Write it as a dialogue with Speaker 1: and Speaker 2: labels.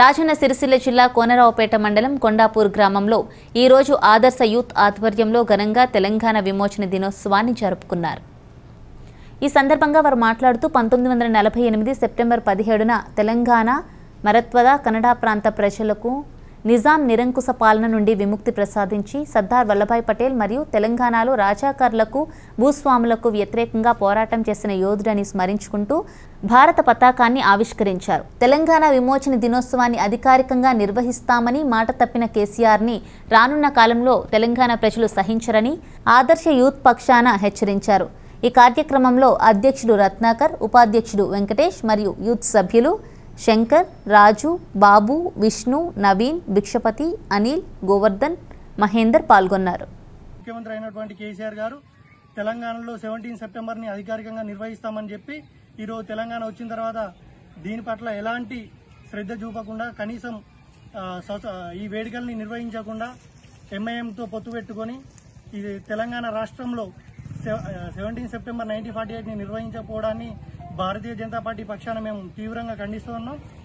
Speaker 1: రాజన్న సిరిసిల్ల జిల్లా కోనరావుపేట మండలం కొండాపూర్ గ్రామంలో ఈరోజు ఆదర్శ యూత్ ఆధ్వర్యంలో ఘనంగా తెలంగాణ విమోచన దినోత్సవాన్ని జరుపుకున్నారు ఈ సందర్భంగా వారు మాట్లాడుతూ పంతొమ్మిది వందల నలభై ఎనిమిది సెప్టెంబర్ పదిహేడున తెలంగాణ మరత్వద కన్నడ ప్రాంత ప్రజలకు నిజాం నిరంకుశ పాలన నుండి విముక్తి ప్రసాదించి సర్దార్ వల్లభాయ్ పటేల్ మరియు తెలంగాణలో రాజాకారులకు భూస్వాములకు వ్యతిరేకంగా పోరాటం చేసిన యోధుడని స్మరించుకుంటూ భారత పతాకాన్ని ఆవిష్కరించారు తెలంగాణ విమోచన దినోత్సవాన్ని అధికారికంగా నిర్వహిస్తామని మాట తప్పిన కేసీఆర్ని రానున్న కాలంలో తెలంగాణ ప్రజలు సహించరని ఆదర్శ యూత్ పక్షాన హెచ్చరించారు ఈ కార్యక్రమంలో అధ్యక్షుడు రత్నాకర్ ఉపాధ్యక్షుడు వెంకటేష్ మరియు యూత్ సభ్యులు శంకర్ రాజు బాబు విష్ణు నవీన్ భిక్షపతి అనిల్ గోవర్ధన్ మహేందర్ పాల్గొన్నారు
Speaker 2: ముఖ్యమంత్రి అయినటువంటి కేసీఆర్ గారు తెలంగాణలో సెవెంటీన్ సెప్టెంబర్ని అధికారికంగా నిర్వహిస్తామని చెప్పి ఈరోజు తెలంగాణ వచ్చిన తర్వాత దీని పట్ల ఎలాంటి శ్రద్ధ చూపకుండా కనీసం ఈ వేడుకల్ని నిర్వహించకుండా ఎంఐఎంతో పొత్తు పెట్టుకొని ఇది తెలంగాణ రాష్ట్రంలో సెవెంటీన్ సెప్టెంబర్ నైన్టీన్ ఫార్టీ ఎయిట్ని నిర్వహించకపోవడాన్ని భారతీయ జనతా పార్టీ పక్షాన మేము తీవ్రంగా ఖండిస్తూ ఉన్నాం